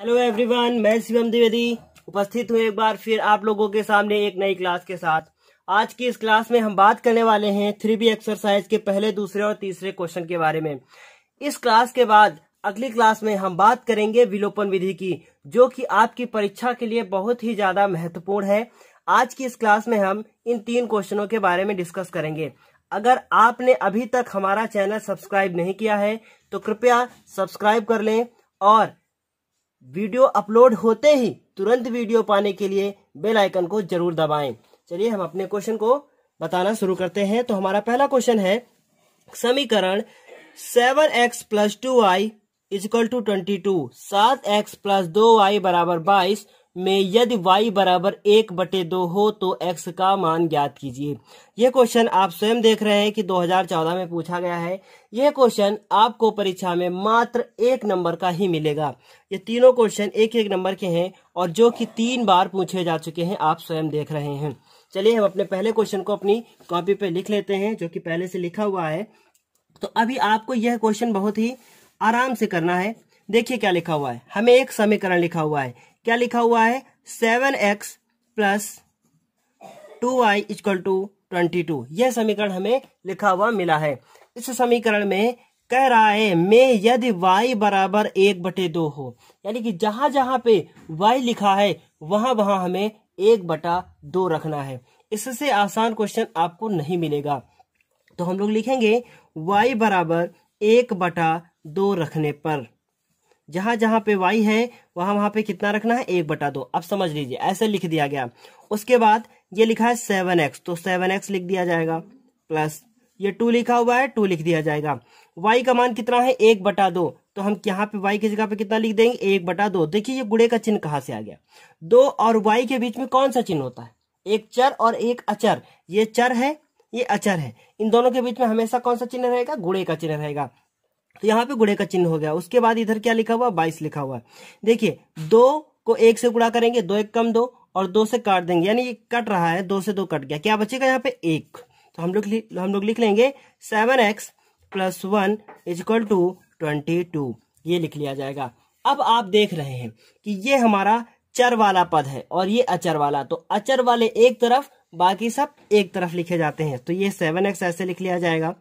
hello everyone मैं शिवम द्विवेदी उपस्थित हूँ एक बार फिर आप लोगों के सामने एक नई क्लास के साथ आज की इस क्लास में हम बात करने वाले हैं थ्री बी एक्सरसाइज के पहले दूसरे और तीसरे क्वेश्चन के बारे में इस क्लास के बाद अगली क्लास में हम बात करेंगे विलोपन विधि की जो कि आपकी परीक्षा के लिए बहुत ही ज्यादा महत्वपूर्ण है आज की इस क्लास में हम इन तीन क्वेश्चनों के बारे में डिस्कस करेंगे अगर आपने अभी तक हमारा चैनल सब्सक्राइब नहीं किया है तो कृपया सब्सक्राइब कर लें और वीडियो अपलोड होते ही तुरंत वीडियो पाने के लिए बेल आइकन को जरूर दबाएं चलिए हम अपने क्वेश्चन को बताना शुरू करते हैं तो हमारा पहला क्वेश्चन है समीकरण seven x plus two I is equal to twenty two सात एक्स प्लस दो आई बराबर बाईस में यदि y बराबर एक बटे दो हो तो x का मान ज्ञात कीजिए यह क्वेश्चन आप स्वयं देख रहे हैं कि 2014 में पूछा गया है यह क्वेश्चन आपको परीक्षा में मात्र एक नंबर का ही मिलेगा ये तीनों क्वेश्चन एक एक नंबर के हैं और जो कि तीन बार पूछे जा चुके हैं आप स्वयं देख रहे हैं चलिए हम अपने पहले क्वेश्चन को अपनी कॉपी पे लिख लेते हैं जो कि पहले से लिखा हुआ है तो अभी आपको यह क्वेश्चन बहुत ही आराम से करना है देखिए क्या लिखा हुआ है हमें एक समीकरण लिखा हुआ है क्या लिखा हुआ है seven x plus two y is equal to twenty two यह समीकरण हमें लिखा हुआ मिला है इस समीकरण में कह रहा है मैं यदि y बराबर एक बटे दो हो यानी कि जहां जहां पे y लिखा है वहां वहां हमें एक बटा दो रखना है इससे आसान क्वेश्चन आपको नहीं मिलेगा तो हम लोग लिखेंगे y बराबर एक बटा दो रखने पर जहां जहाँ पे वाई है वहां वहां पे कितना रखना है एक बटा दो अब समझ लीजिए ऐसे लिख दिया गया उसके बाद ये लिखा है सेवन एक्स तो सेवन एक्स लिख दिया जाएगा प्लस ये टू लिखा हुआ है टू लिख दिया जाएगा वाई का मान कितना है एक बटा दो तो हम यहाँ पे वाई की जगह पे कितना लिख देंगे एक बटा दो देखिए ये गुड़े का चिन्ह कहाँ से आ गया दो और वाई के बीच में कौन सा चिन्ह होता है एक चर और एक अचर ये चर है ये अचर है इन दोनों के बीच में हमेशा कौन सा चिन्ह रहेगा गुड़े का चिन्ह रहेगा तो यहाँ पे गुड़े का चिन्ह हो गया उसके बाद इधर क्या लिखा हुआ बाईस लिखा हुआ देखिए दो को एक से गुड़ा करेंगे दो एक कम दो और दो से काट देंगे यानी ये कट रहा है दो से दो कट गया क्या बचेगा यहाँ पे एक तो हम लोग हम लोग लिख लेंगे seven x plus one is equal to twenty two ये लिख लिया जाएगा अब आप देख रहे हैं कि ये हमारा चर वाला पद है और ये अचर वाला तो अचर वाले एक तरफ बाकी सब एक तरफ लिखे जाते हैं तो ये सेवन एक्स ऐसे लिख लिया जाएगा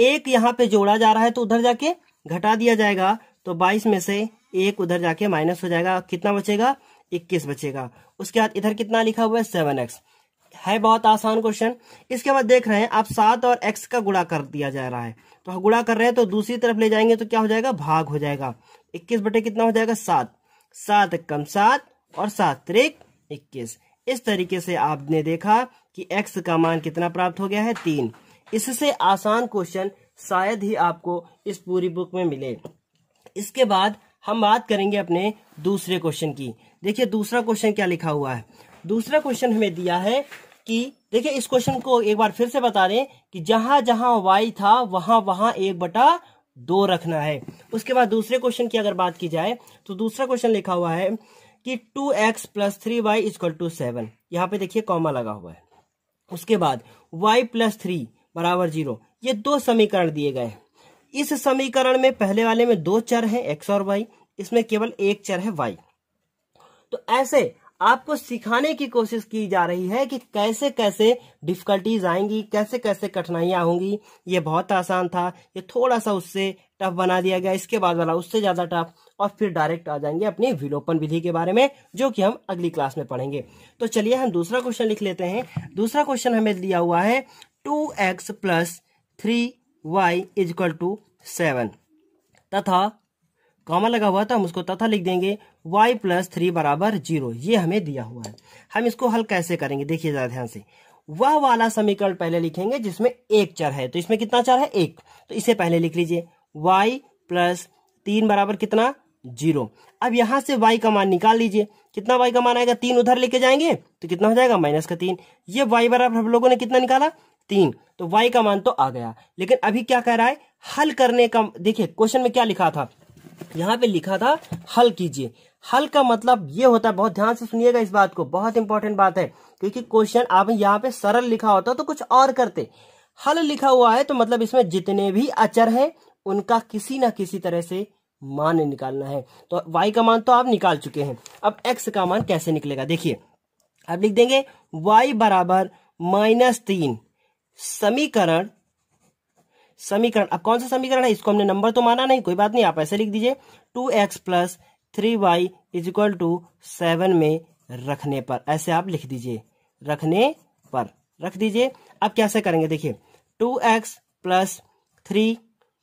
एक यहाँ पे जोड़ा जा रहा है तो उधर जाके घटा दिया जाएगा तो बाईस में से एक उधर जाके माइनस हो जाएगा कितना बचेगा इक्कीस बचेगा उसके बाद इधर कितना लिखा हुआ है सेवन एक्स है बहुत आसान क्वेश्चन इसके बाद देख रहे हैं आप सात और एक्स का गुड़ा कर दिया जा रहा है तो गुड़ा कर रहे हैं तो दूसरी तरफ ले जाएंगे तो क्या हो जाएगा भाग हो जाएगा इक्कीस बटे कितना हो जाएगा सात सात कम सात और सात त्रिक इक्कीस इस तरीके से आपने देखा कि एक्स का मान कितना प्राप्त हो गया है तीन इससे आसान क्वेश्चन शायद ही आपको इस पूरी बुक में मिले इसके बाद हम बात करेंगे अपने दूसरे क्वेश्चन की देखिए दूसरा क्वेश्चन क्या लिखा हुआ है दूसरा क्वेश्चन हमें दिया है कि देखिए इस क्वेश्चन को एक बार फिर से बता दें कि जहां जहां वाई था वहां वहां एक बटा दो रखना है उसके बाद दूसरे क्वेश्चन की अगर बात की जाए तो दूसरा क्वेश्चन लिखा हुआ है कि two x plus three y is equal to seven यहाँ पे देखिए कॉमा लगा हुआ है उसके बाद वाई प्लस थ्री बराबर जीरो ये दो समीकरण दिए गए इस समीकरण में पहले वाले में दो चर हैं एक्स और वाई इसमें केवल एक चर है वाई तो ऐसे आपको सिखाने की कोशिश की जा रही है कि कैसे कैसे डिफिकल्टीज आएंगी कैसे कैसे कठिनाइयां होंगी ये बहुत आसान था ये थोड़ा सा उससे टफ बना दिया गया इसके बाद वाला उससे ज्यादा टफ और फिर डायरेक्ट आ जाएंगे अपनी विलोपन विधि के बारे में जो कि हम अगली क्लास में पढ़ेंगे तो चलिए हम दूसरा क्वेश्चन लिख लेते हैं दूसरा क्वेश्चन हमें दिया हुआ है two x plus three y is equal to seven तथा कॉमन लगा हुआ था तो हम उसको तथा लिख देंगे y प्लस थ्री बराबर जीरो ये हमें दिया हुआ है हम इसको हल कैसे करेंगे देखिए जरा ध्यान से वह वाला समीकरण पहले लिखेंगे जिसमें एक चर है तो इसमें कितना चर है एक तो इसे पहले लिख लीजिए y प्लस तीन बराबर कितना जीरो अब यहां से y का मान निकाल लीजिए कितना वाई का मान आएगा तीन उधर लेके जाएंगे तो कितना हो जाएगा माइनस का तीन ये वाई बराबर हम लोगों ने कितना निकाला तीन तो y का मान तो आ गया लेकिन अभी क्या कह रहा है हल करने का देखिए क्वेश्चन में क्या लिखा था यहाँ पे लिखा था हल कीजिए हल का मतलब ये होता है बहुत ध्यान से सुनिएगा इस बात को बहुत इंपॉर्टेंट बात है क्योंकि क्वेश्चन आप यहाँ पे सरल लिखा होता तो कुछ और करते हल लिखा हुआ है तो मतलब इसमें जितने भी अचर है उनका किसी ना किसी तरह से मान निकालना है तो y का मान तो आप निकाल चुके हैं अब x का मान कैसे निकलेगा देखिए अब लिख देंगे y बराबर माइनस तीन समीकरण समीकरण अब कौन सा समीकरण है इसको हमने नंबर तो माना नहीं कोई बात नहीं आप ऐसे लिख दीजिए two x plus three y is equal to seven में रखने पर ऐसे आप लिख दीजिए रखने पर रख दीजिए अब कैसे करेंगे देखिए टू एक्स प्लस थ्री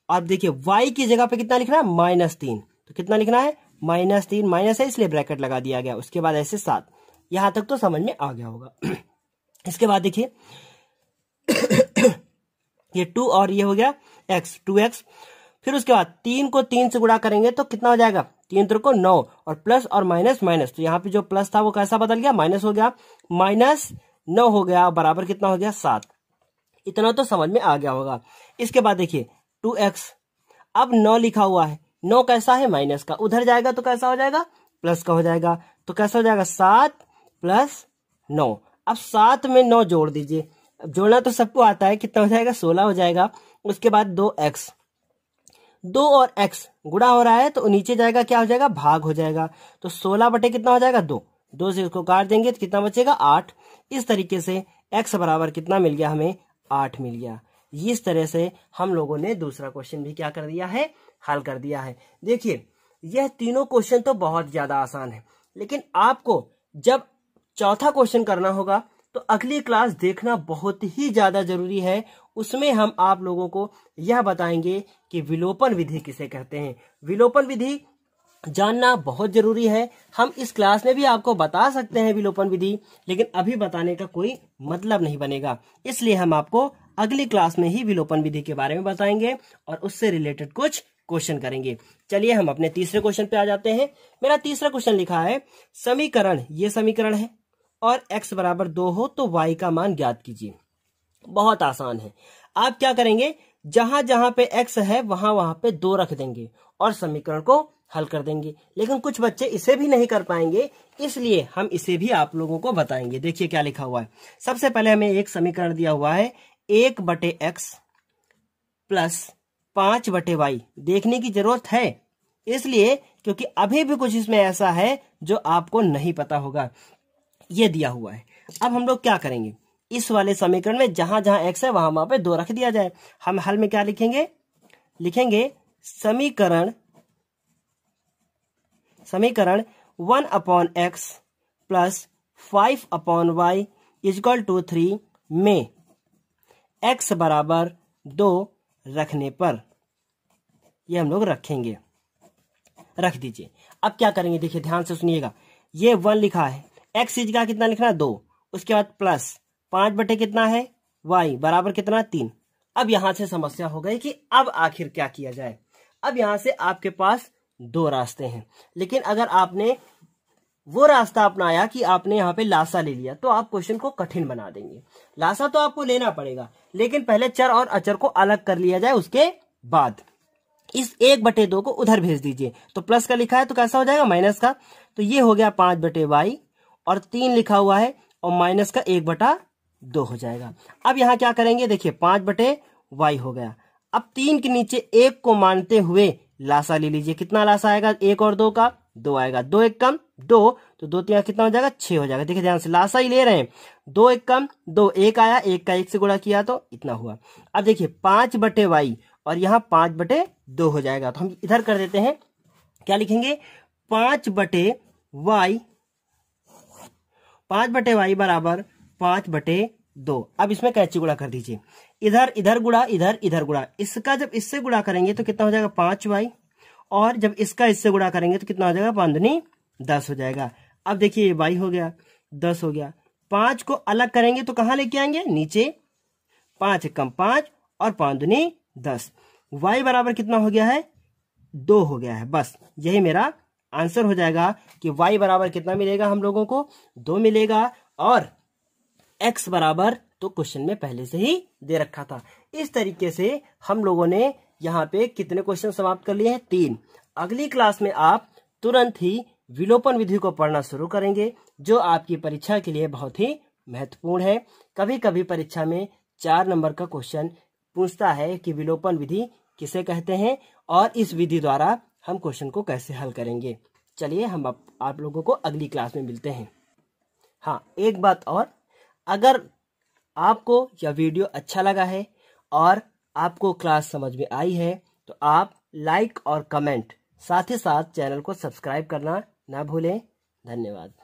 और देखिए वाई की जगह पे कितना लिखना है माइनस तीन तो कितना लिखना है माइनस तीन माइनस है इसलिए ब्रैकेट लगा दिया गया उसके बाद ऐसे सात यहां तक तो समझ में आ गया होगा इसके बाद देखिए ये टू और ये हो गया एक्स टू एक्स फिर उसके बाद तीन को तीन से गुणा करेंगे तो कितना हो जाएगा तीन तरह को नौ और प्लस और माइनस माइनस तो यहाँ पे जो प्लस था वो कैसा बदल गया माइनस हो गया माइनस नौ हो गया बराबर कितना हो गया सात इतना तो समझ में आ गया होगा इसके बाद देखिए टू एक्स अब नौ लिखा हुआ है नौ कैसा है माइनस का उधर जाएगा तो कैसा हो जाएगा प्लस का हो जाएगा तो कैसा हो जाएगा सात प्लस नौ अब सात में नौ जोड़ दीजिए जोड़ना तो सबको आता है कितना हो जाएगा सोलह हो जाएगा उसके बाद दो एक्स दो और एक्स गुड़ा हो रहा है तो नीचे जाएगा क्या हो जाएगा भाग हो जाएगा तो सोलह बटे कितना हो जाएगा दो दो से उसको काट देंगे तो कितना बचेगा आठ इस तरीके से एक्स बराबर कितना मिल गया हमें आठ मिल गया इस तरह से हम लोगों ने दूसरा क्वेश्चन भी क्या कर दिया है हल कर दिया है देखिए यह तीनों क्वेश्चन तो बहुत ज्यादा आसान है लेकिन आपको जब चौथा क्वेश्चन करना होगा तो अगली क्लास देखना बहुत ही ज़्यादा जरूरी है उसमें हम आप लोगों को यह बताएंगे कि विलोपन विधि किसे कहते हैं विलोपन विधि जानना बहुत जरूरी है हम इस क्लास में भी आपको बता सकते हैं विलोपन विधि लेकिन अभी बताने का कोई मतलब नहीं बनेगा इसलिए हम आपको अगली क्लास में ही विलोपन विधि के बारे में बताएंगे और उससे रिलेटेड कुछ क्वेश्चन करेंगे चलिए हम अपने तीसरे क्वेश्चन पे आ जाते हैं मेरा तीसरा क्वेश्चन लिखा है समीकरण ये समीकरण है और x बराबर दो हो तो y का मान ज्ञात कीजिए बहुत आसान है आप क्या करेंगे जहां जहां पे x है वहां वहां पे दो रख देंगे और समीकरण को हल कर देंगे लेकिन कुछ बच्चे इसे भी नहीं कर पाएंगे इसलिए हम इसे भी आप लोगों को बताएंगे देखिए क्या लिखा हुआ है सबसे पहले हमें एक समीकरण दिया हुआ है एक बटे एक्स प्लस पांच बटे वाई देखने की जरूरत है इसलिए क्योंकि अभी भी कुछ इसमें ऐसा है जो आपको नहीं पता होगा ये दिया हुआ है अब हम लोग क्या करेंगे इस वाले समीकरण में जहां जहां एक्स है वहां वहां पे दो रख दिया जाए हम हल में क्या लिखेंगे लिखेंगे समीकरण समीकरण one upon x plus five upon y is equal to three में एक्स बराबर दो रखने पर ये हम लोग रखेंगे रख दीजिए अब क्या करेंगे देखिए ध्यान से सुनिएगा ये वन लिखा है एक्स इज का कितना लिखना दो उसके बाद प्लस पांच बटे कितना है वाई बराबर कितना तीन अब यहां से समस्या हो गई कि अब आखिर क्या किया जाए अब यहां से आपके पास दो रास्ते हैं लेकिन अगर आपने वो रास्ता अपनाया कि आपने यहाँ पे लासा ले लिया तो आप क्वेश्चन को कठिन बना देंगे लासा तो आपको लेना पड़ेगा लेकिन पहले चर और अचर को अलग कर लिया जाए उसके बाद इस एक बटे दो को उधर भेज दीजिए तो प्लस का लिखा है तो कैसा हो जाएगा माइनस का तो ये हो गया पांच बटे वाई और तीन लिखा हुआ है और माइनस का एक बटा दो हो जाएगा अब यहाँ क्या करेंगे देखिए पांच बटे वाई हो गया अब तीन के नीचे एक को मानते हुए लासा ले लीजिए कितना लासा आएगा एक और दो का दो आएगा दो एक कम दो तो दो तीन कितना हो जाएगा छह हो जाएगा देखिए ध्यान से लासा ही ले रहे हैं दो एक कम दो एक आया एक का एक से गुणा किया तो इतना हुआ अब देखिए पांच बटे वाई और यहाँ पांच बटे दो हो जाएगा तो हम इधर कर देते हैं क्या लिखेंगे पांच बटे वाई पांच बटे वाई बराबर पांच बटे दो अब इसमें कैची गुड़ा कर दीजिए इधर इधर गुड़ा इधर इधर गुड़ा इसका जब इससे गुड़ा करेंगे तो कितना हो जाएगा पांच वाई और जब इसका इससे गुड़ा करेंगे तो कितना हो जाएगा पांदनी दस हो जाएगा अब देखिए ये वाई हो गया दस हो गया पांच को अलग करेंगे तो कहां लेके आएंगे नीचे पांच कम पांच और पांच दुनी दस वाई बराबर कितना हो गया है दो हो गया है बस यही मेरा आंसर हो जाएगा कि वाई बराबर कितना मिलेगा हम लोगों को दो मिलेगा और एक्स बराबर तो क्वेश्चन में पहले से ही दे रखा था इस तरीके से हम लोगों ने यहाँ पे कितने क्वेश्चन समाप्त कर लिए हैं तीन अगली क्लास में आप तुरंत ही विलोपन विधि को पढ़ना शुरू करेंगे जो आपकी परीक्षा के लिए बहुत ही महत्वपूर्ण है कभी कभी परीक्षा में चार नंबर का क्वेश्चन पूछता है कि विलोपन विधि किसे कहते हैं और इस विधि द्वारा हम क्वेश्चन को कैसे हल करेंगे चलिए हम आप, आप लोगों को अगली क्लास में मिलते हैं हाँ एक बात और अगर आपको यह वीडियो अच्छा लगा है और आपको क्लास समझ में आई है तो आप लाइक और कमेंट साथ ही साथ चैनल को सब्सक्राइब करना ना भूलें धन्यवाद